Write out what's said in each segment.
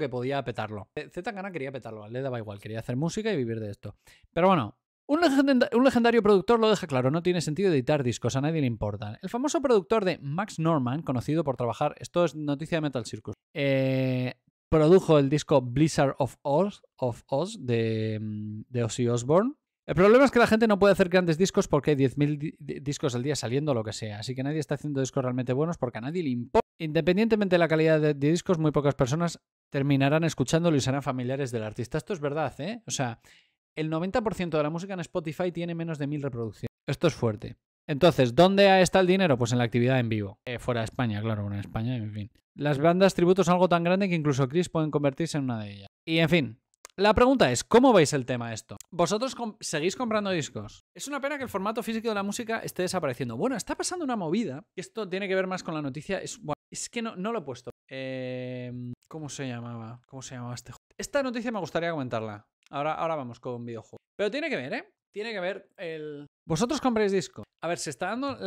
que podía petarlo. Eh, Z gana quería petarlo, le daba igual, quería hacer música y vivir de esto. Pero bueno, un, legendario productor lo deja claro, no tiene sentido editar discos, a nadie le importa. El famoso productor de Max Norman, conocido por trabajar, esto es noticia de Metal Circus, eh, produjo el disco Blizzard of Oz, of Oz de, mm, de, Ozzy El problema es que la gente no puede hacer grandes discos porque hay 10.000 discos al día saliendo lo que sea, así que nadie está haciendo discos realmente buenos porque a nadie le importa. Independientemente de la calidad de, discos, muy pocas personas terminarán escuchándolo y serán familiares del artista. Esto es verdad, ¿eh? O sea, el 90% de la música en Spotify tiene menos de mil reproducciones. Esto es fuerte. Entonces, ¿dónde está el dinero? Pues en la actividad en vivo. Eh, fuera de España, claro, bueno, en España, en fin. Las bandas tributos algo tan grande que incluso Chris pueden convertirse en una de ellas. Y en fin, la pregunta es, ¿cómo veis el tema esto? ¿Vosotros seguís comprando discos? Es una pena que el formato físico de la música esté desapareciendo. Bueno, está pasando una movida. Esto tiene que ver más con la noticia. Es, bueno, es que no, no lo he puesto. Em, ¿Cómo se llamaba? ¿Cómo se llamaba este juego? Esta noticia me gustaría comentarla. Ahora, ahora vamos con videojuego. Pero tiene que ver, ¿eh? Tiene que ver el... Vosotros compráis disco. A ver, se está dando...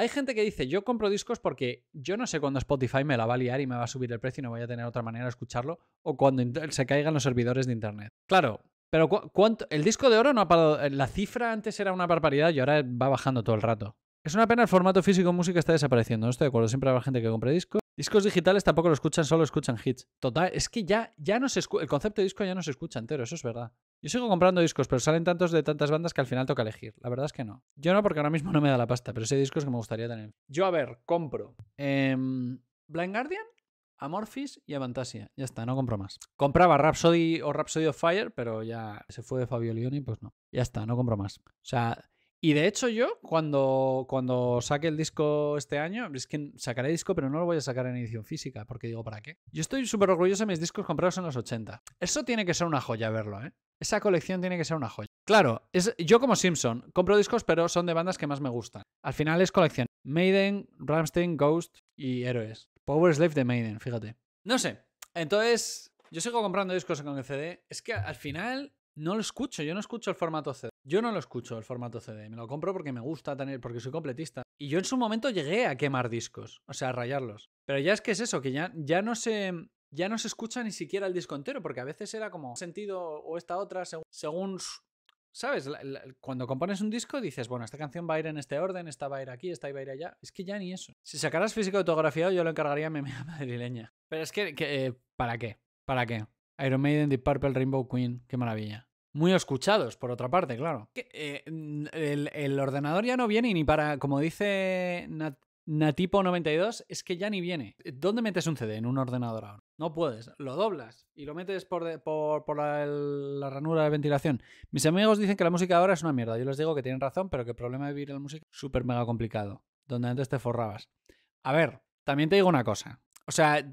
Hay gente que dice, yo compro discos porque yo no sé cuándo Spotify me la va a liar y me va a subir el precio y no voy a tener otra manera de escucharlo, o cuando se caigan los servidores de Internet. Claro, pero cuánto? el disco de oro no ha parado, eh, la cifra antes era una barbaridad y ahora va bajando todo el rato. Es una pena, el formato físico de música está desapareciendo. No estoy de acuerdo, siempre habrá gente que compre discos. Discos digitales tampoco lo escuchan, solo escuchan hits. Total, es que ya, ya no se el concepto de disco ya no se escucha entero, eso es verdad. Yo sigo comprando discos, pero salen tantos de tantas bandas que al final toca elegir. La verdad es que no. Yo no, porque ahora mismo no me da la pasta, pero sí discos que me gustaría tener. Yo, a ver, compro em, Blind Guardian, Amorphis y Avantasia. Ya está, no compro más. Compraba Rhapsody o Rhapsody of Fire, pero ya se fue de Fabio Leoni, pues no. Ya está, no compro más. O sea, y de hecho yo, cuando, cuando saque el disco este año, es que sacaré disco, pero no lo voy a sacar en edición física, porque digo, ¿para qué? Yo estoy súper orgulloso de mis discos comprados en los 80. Eso tiene que ser una joya verlo, ¿eh? Esa colección tiene que ser una joya. Claro, yo como Simpson, compro discos, pero son de bandas que más me gustan. Al final es colección. Maiden, Ramstein, Ghost y Héroes. Power Slave de Maiden, fíjate. No sé. Entonces, yo sigo comprando discos con el CD. Es que al final no lo escucho, yo no escucho el formato CD. Yo no lo escucho el formato CD, me lo compro porque me gusta tener, porque soy completista. Y yo en su momento llegué a quemar discos, o sea, a rayarlos. Pero ya es que es eso, que ya, ya no se. Ya no se escucha ni siquiera el disco entero, porque a veces era como sentido o esta otra según, ¿Sabes? cuando compones un disco dices, bueno, esta canción va a ir en este orden, esta va a ir aquí, esta va a ir allá. Es que ya ni eso. Si sacaras físico autografiado, yo lo encargaría a mi amiga madrileña. Pero es que, eh, ¿para qué? ¿Para qué? Iron Maiden, The Purple, Rainbow Queen, qué maravilla. Muy escuchados, por otra parte, claro. Eh, el, ordenador ya no viene ni para, como dice Natipo92, es que ya ni viene. Eh, ¿Dónde metes un CD en un ordenador ahora? No puedes, lo doblas y lo metes por, por, la, ranura de ventilación. Mis amigos dicen que la música ahora es una mierda. Yo les digo que tienen razón, pero que el problema de vivir en la música es súper mega complicado. Donde antes te forrabas. A ver, también te digo una cosa. O sea,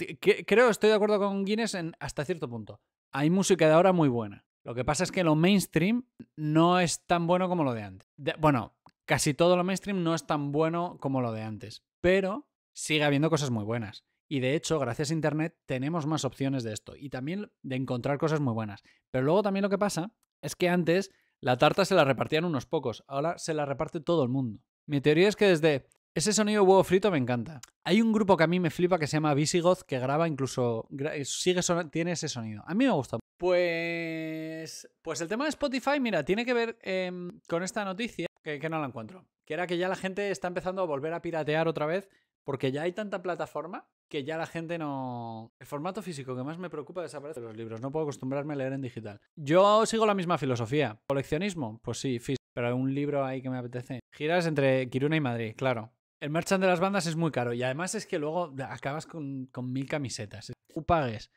creo, estoy de acuerdo con Guinness en, hasta cierto punto. Hay música de ahora muy buena. Lo que pasa es que lo mainstream no es tan bueno como lo de antes. bueno, casi todo lo mainstream no es tan bueno como lo de antes, pero sigue habiendo cosas muy buenas. Y de hecho, gracias a Internet tenemos más opciones de esto y también de encontrar cosas muy buenas. Pero luego también lo que pasa es que antes la tarta se la repartían unos pocos, ahora se la reparte todo el mundo. Mi teoría es que desde ese sonido de huevo frito me encanta. Hay un grupo que a mí me flipa que se llama Visigoth que graba incluso sigue tiene ese sonido. A mí me gusta pues, pues el tema de Spotify, mira, tiene que ver em, con esta noticia que, no la encuentro. Que era que ya la gente está empezando a volver a piratear otra vez porque ya hay tanta plataforma que ya la gente no... El formato físico que más me preocupa desaparece de los libros. No puedo acostumbrarme a leer en digital. Yo sigo la misma filosofía. ¿Coleccionismo? Pues sí, físico. Pero hay un libro ahí que me apetece. Giras entre Kiruna y Madrid, claro. El merchand de las bandas es muy caro y además es que luego acabas con, mil camisetas. Tú pagues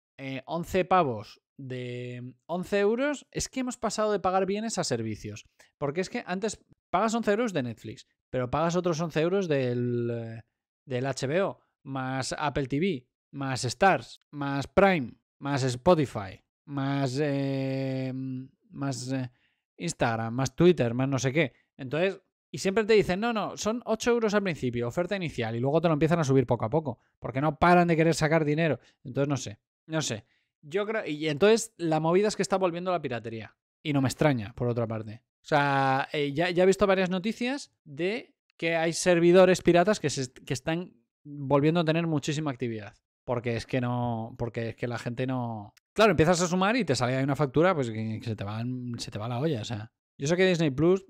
11 eh, pavos de 11 euros, es que hemos pasado de pagar bienes a servicios. Porque es que antes pagas 11 euros de Netflix, pero pagas otros 11 euros del, HBO, eh, más Apple TV, más Stars, más Prime, más Spotify, más, eh, más eh, Instagram, más Twitter, más no sé qué. Entonces, y siempre te dicen, no, no, son 8 euros al principio, oferta inicial, y luego te lo empiezan a subir poco a poco, porque no paran de querer sacar dinero. Entonces, no sé, no sé. Yo creo. Y entonces la movida es que está volviendo la piratería. Y no me extraña, por otra parte. O sea, eh, ya, he visto varias noticias de que hay servidores piratas que, se, están volviendo a tener muchísima actividad. Porque es que no. Porque es que la gente no. Claro, empiezas a sumar y te sale ahí una factura, pues que se, te va, se te va la olla. O sea. Yo sé que Disney Plus.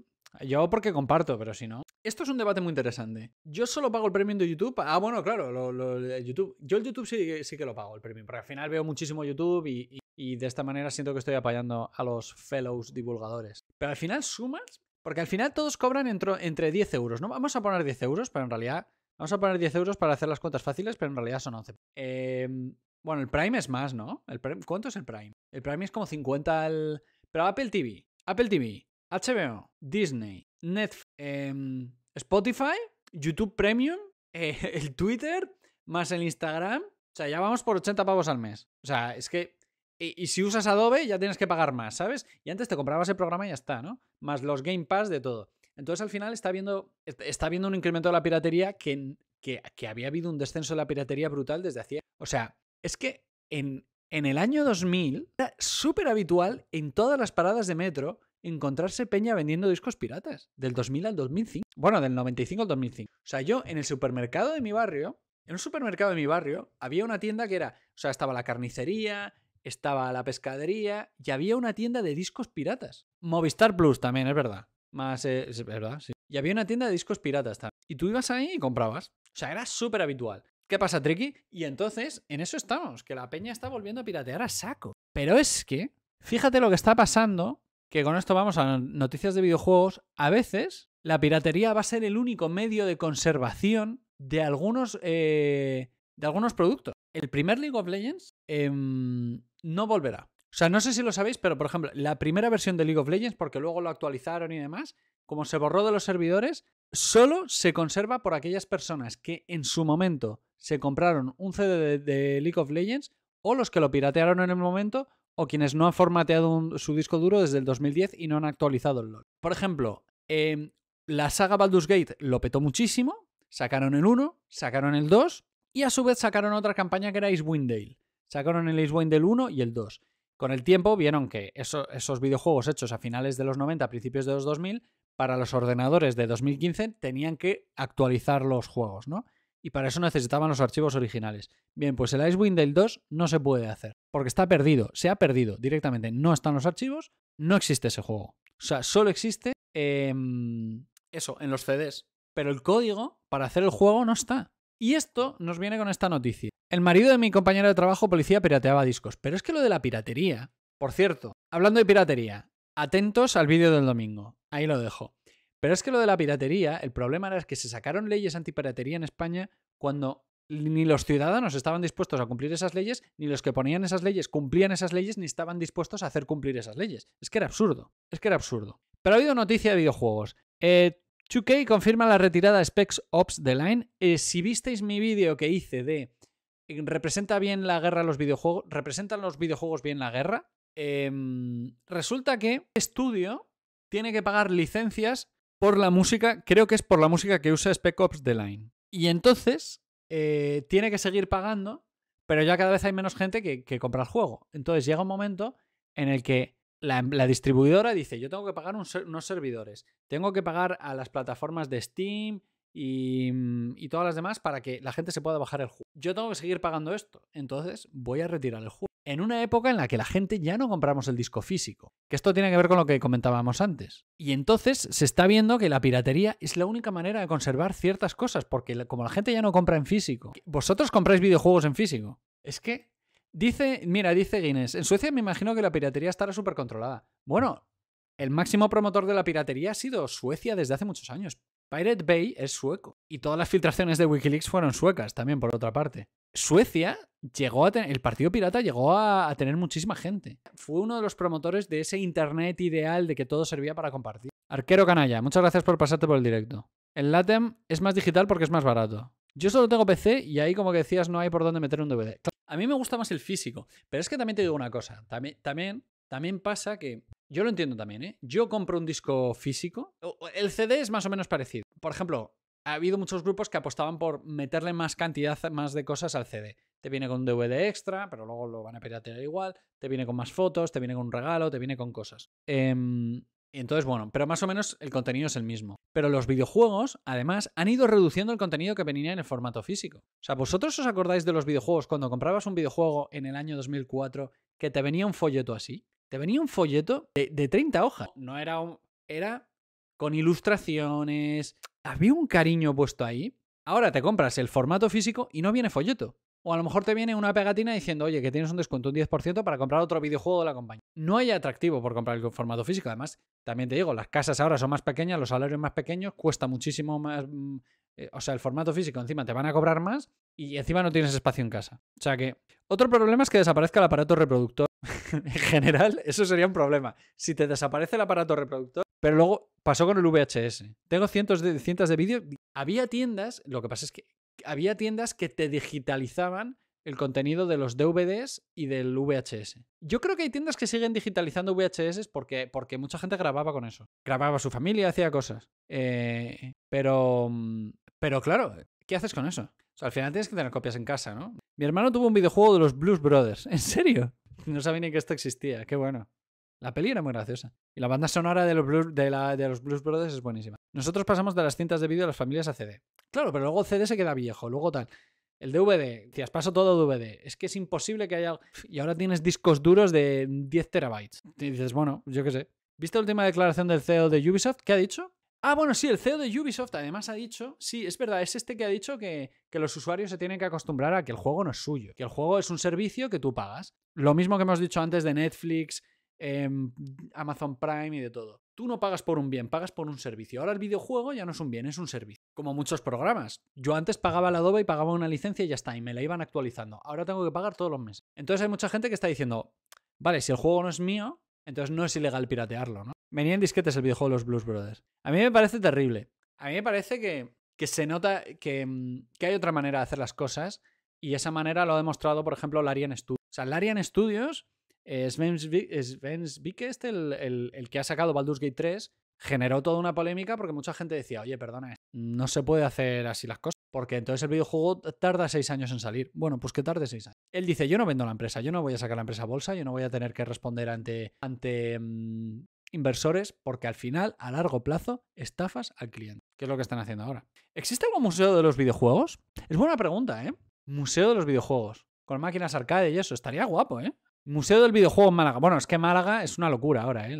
Yo porque comparto, pero si no. Esto es un debate muy interesante. Yo solo pago el premium de YouTube. Ah, bueno, claro, lo, eh, YouTube. Yo el YouTube sí, que lo pago, el premium, porque al final veo muchísimo YouTube y, de esta manera siento que estoy apoyando a los fellows divulgadores. Pero al final sumas, porque al final todos cobran entre, entre 10 euros, ¿no? Vamos a poner 10 euros, pero en realidad. Vamos a poner 10 euros para hacer las cuentas fáciles, pero en realidad son 11. Em, bueno, el Prime es más, ¿no? ¿Cuánto es el Prime? El Prime es como 50 al. Pero Apple TV, Apple TV, HBO, Disney, Em, Spotify, YouTube Premium, el Twitter, más el Instagram. O sea, ya vamos por 80 pavos al mes. O sea, es que. Y, si usas Adobe, ya tienes que pagar más, ¿sabes? Y antes te comprabas el programa y ya está, ¿no? Más los Game Pass de todo. Entonces al final está viendo, está viendo un incremento de la piratería que, que, había habido un descenso de la piratería brutal desde hacía. O sea, es que en, en el año 2000 era súper habitual en todas las paradas de metro encontrarse peña vendiendo discos piratas, del 2000 al 2005. Bueno, del 95 al 2005. O sea, yo en el supermercado de mi barrio, en un supermercado de mi barrio, había una tienda que era, o sea, estaba la carnicería, estaba la pescadería y había una tienda de discos piratas. Movistar Plus también, es verdad. Más, eh, es verdad, sí. Y había una tienda de discos piratas también. Y tú ibas ahí y comprabas. O sea, era súper habitual. ¿Qué pasa, Triki? Y entonces, en eso estamos, que la peña está volviendo a piratear a saco. Pero es que, fíjate lo que está pasando que con esto vamos a noticias de videojuegos, a veces la piratería va a ser el único medio de conservación de algunos, eh, de algunos productos. El primer League of Legends em, no volverá. O sea, no sé si lo sabéis, pero por ejemplo, la primera versión de League of Legends, porque luego lo actualizaron y demás, como se borró de los servidores, solo se conserva por aquellas personas que en su momento se compraron un CD de League of Legends o los que lo piratearon en el momento o quienes no han formateado su disco duro desde el 2010 y no han actualizado el LOL. Por ejemplo, em, la saga Baldur's Gate lo petó muchísimo, sacaron el 1, sacaron el 2 y a su vez sacaron otra campaña que era Icewind Dale. Sacaron el Icewind Windale 1 y el 2. Con el tiempo vieron que esos videojuegos hechos a finales de los 90, principios de los 2000, para los ordenadores de 2015 tenían que actualizar los juegos, ¿no? y para eso necesitaban los archivos originales. Bien, pues el Icewind Dale 2 no se puede hacer, porque está perdido, se ha perdido directamente, no están los archivos, no existe ese juego. O sea, solo existe em, eso, en los CDs. Pero el código para hacer el juego no está. Y esto nos viene con esta noticia. El marido de mi compañero de trabajo policía pirateaba discos, pero es que lo de la piratería... Por cierto, hablando de piratería, atentos al vídeo del domingo. Ahí lo dejo. Pero es que lo de la piratería, el problema era que se sacaron leyes antipiratería en España cuando ni los ciudadanos estaban dispuestos a cumplir esas leyes, ni los que ponían esas leyes cumplían esas leyes, ni estaban dispuestos a hacer cumplir esas leyes. Es que era absurdo, es que era absurdo. Pero ha habido noticia de videojuegos. Eh, 2K confirma la retirada de Specs Ops The Line. Eh, si visteis mi vídeo que hice de eh, ¿Representa bien la guerra los videojuegos? ¿Representan los videojuegos bien la guerra? Em, resulta que este estudio tiene que pagar licencias por la música, creo que es por la música que usa Spec Ops The Line. Y entonces eh, tiene que seguir pagando, pero ya cada vez hay menos gente que, compra el juego. Entonces llega un momento en el que la, distribuidora dice, yo tengo que pagar unos servidores, tengo que pagar a las plataformas de Steam y todas las demás para que la gente se pueda bajar el juego. Yo tengo que seguir pagando esto, entonces voy a retirar el juego en una época en la que la gente ya no compramos el disco físico, que esto tiene que ver con lo que comentábamos antes. Y entonces se está viendo que la piratería es la única manera de conservar ciertas cosas, porque como la gente ya no compra en físico, vosotros compráis videojuegos en físico. Es que dice, mira, dice Guinness, en Suecia me imagino que la piratería estará súper controlada. Bueno, el máximo promotor de la piratería ha sido Suecia desde hace muchos años, Pirate Bay es sueco y todas las filtraciones de Wikileaks fueron suecas también, por otra parte. Suecia llegó a tener, el Partido Pirata llegó a, tener muchísima gente. Fue uno de los promotores de ese Internet ideal de que todo servía para compartir. Arquero Canalla, muchas gracias por pasarte por el directo. El LATEM es más digital porque es más barato. Yo solo tengo PC y ahí, como que decías, no hay por dónde meter un DVD. A mí me gusta más el físico, pero es que también te digo una cosa. También, también también pasa que yo lo entiendo también, ¿eh? Yo compro un disco físico. El CD es más o menos parecido. Por ejemplo, ha habido muchos grupos que apostaban por meterle más cantidad, más de cosas al CD. Te viene con un DVD extra, pero luego lo van a piratear igual. Te viene con más fotos, te viene con un regalo, te viene con cosas. Em, entonces, bueno, pero más o menos el contenido es el mismo. Pero los videojuegos, además, han ido reduciendo el contenido que venía en el formato físico. O sea, ¿vosotros os acordáis de los videojuegos cuando comprabas un videojuego en el año 2004 que te venía un folleto así? te venía un folleto de, 30 hojas. No era un, Era con ilustraciones. Había un cariño puesto ahí. Ahora te compras el formato físico y no viene folleto. O a lo mejor te viene una pegatina diciendo, oye, que tienes un descuento un 10% para comprar otro videojuego de la compañía. No hay atractivo por comprar el formato físico. Además, también te digo, las casas ahora son más pequeñas, los salarios más pequeños, cuesta muchísimo más... Mm, eh, o sea, el formato físico encima te van a cobrar más y encima no tienes espacio en casa. O sea que otro problema es que desaparezca el aparato reproductor en general, eso sería un problema. Si te desaparece el aparato reproductor, pero luego pasó con el VHS. Tengo cientos de, cientos de vídeos. Había tiendas, lo que pasa es que había tiendas que te digitalizaban el contenido de los DVDs y del VHS. Yo creo que hay tiendas que siguen digitalizando VHS porque, porque mucha gente grababa con eso. Grababa su familia, hacía cosas. Eh, pero, pero claro, ¿qué haces con eso? al final tienes que tener copias en casa, ¿no? Mi hermano tuvo un videojuego de los Blues Brothers. ¿En serio? no sabía ni que esto existía. Qué bueno. La peli era muy graciosa. Y la banda sonora de los, Blues, de, los Brothers es buenísima. Nosotros pasamos de las cintas de vídeo a las familias a CD. Claro, pero luego CD se queda viejo, luego tal. El DVD, has paso todo DVD. Es que es imposible que haya. Y ahora tienes discos duros de 10 terabytes. Y dices, bueno, yo qué sé. ¿Viste la última declaración del CEO de Ubisoft? ¿Qué ha dicho? Ah, bueno, sí, el CEO de Ubisoft además ha dicho, sí, es verdad, es este que ha dicho que, los usuarios se tienen que acostumbrar a que el juego no es suyo, que el juego es un servicio que tú pagas. Lo mismo que hemos dicho antes de Netflix, em, Amazon Prime y de todo. Tú no pagas por un bien, pagas por un servicio. Ahora el videojuego ya no es un bien, es un servicio. Como muchos programas. Yo antes pagaba la Adobe y pagaba una licencia y ya está, y me la iban actualizando. Ahora tengo que pagar todos los meses. Entonces hay mucha gente que está diciendo, vale, si el juego no es mío, entonces no es ilegal piratearlo, ¿no? en disquetes el videojuego de los Blues Brothers. A mí me parece terrible. A mí me parece que, se nota mm, que, hay otra manera de hacer las cosas y esa manera lo ha demostrado, por ejemplo, Larian Studios. O sea, Larian Studios, Sven Vikest, el, el, el, que ha sacado Baldur's Gate 3, generó toda una polémica porque mucha gente decía, oye, perdona, no se puede hacer así las cosas. Porque entonces el videojuego tarda seis años en salir. Bueno, pues que tarde seis años. Él dice, yo no vendo la empresa, yo no voy a sacar la empresa a bolsa, yo no voy a tener que responder ante, ante mm, inversores porque al final, a largo plazo, estafas al cliente, que es lo que están haciendo ahora. ¿Existe algún museo de los videojuegos? Es buena pregunta, ¿eh? Museo de los videojuegos, con máquinas arcade y eso, estaría guapo, ¿eh? Museo del videojuego en Málaga. Bueno, es que Málaga es una locura ahora, ¿eh?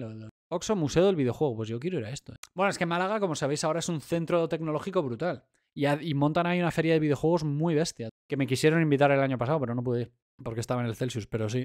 Oxo, Museo del videojuego, pues yo quiero ir a esto. ¿eh? Bueno, es que Málaga, como sabéis, ahora es un centro tecnológico brutal. Y, y montan ahí una feria de videojuegos muy bestia, que me quisieron invitar el año pasado, pero no pude ir, porque estaba en el Celsius, pero sí.